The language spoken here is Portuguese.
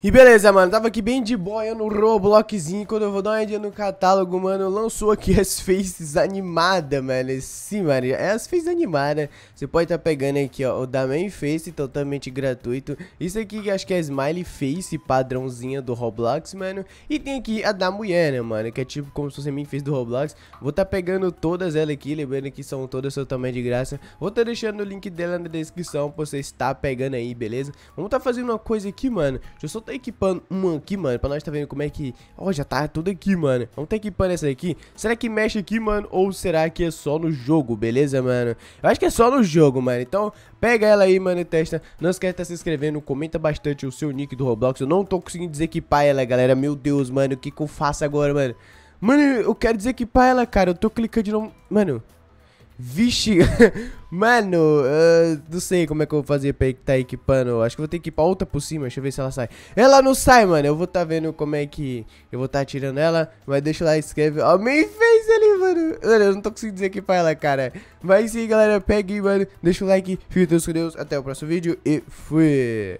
E beleza, mano, tava aqui bem de boia no Robloxzinho, quando eu vou dar uma ideia no catálogo, mano, lançou aqui as faces animadas, mano, sim, mano, é as faces animadas, né? você pode estar tá pegando aqui, ó, o da main face, totalmente gratuito, isso aqui que acho que é a smiley face padrãozinha do Roblox, mano, e tem aqui a da mulher, né, mano, que é tipo como se fosse a main face do Roblox, vou tá pegando todas elas aqui, lembrando que são todas totalmente de graça, vou tá deixando o link dela na descrição pra você estar pegando aí, beleza? Vamos tá fazendo uma coisa aqui, mano, deixa eu só tá equipando uma aqui, mano, pra nós tá vendo como é que... Ó, oh, já tá tudo aqui, mano. Vamos tá equipando essa aqui. Será que mexe aqui, mano, ou será que é só no jogo, beleza, mano? Eu acho que é só no jogo, mano. Então, pega ela aí, mano, e testa. Não esquece de tá se inscrevendo, comenta bastante o seu nick do Roblox. Eu não tô conseguindo desequipar ela, galera. Meu Deus, mano, o que que eu faço agora, mano? Mano, eu quero desequipar ela, cara. Eu tô clicando de novo... Mano... Vixe, mano, uh, não sei como é que eu vou fazer pra tá equipando. Acho que vou ter que equipar outra por cima, deixa eu ver se ela sai. Ela não sai, mano, eu vou tá vendo como é que eu vou tá atirando ela. Mas deixa lá, escreve. Ó, oh, fez ali, mano. Mano, eu não tô conseguindo desequipar ela, cara. Mas sim, galera, pegue, mano, deixa o like, fica Deus com Deus. Até o próximo vídeo e fui.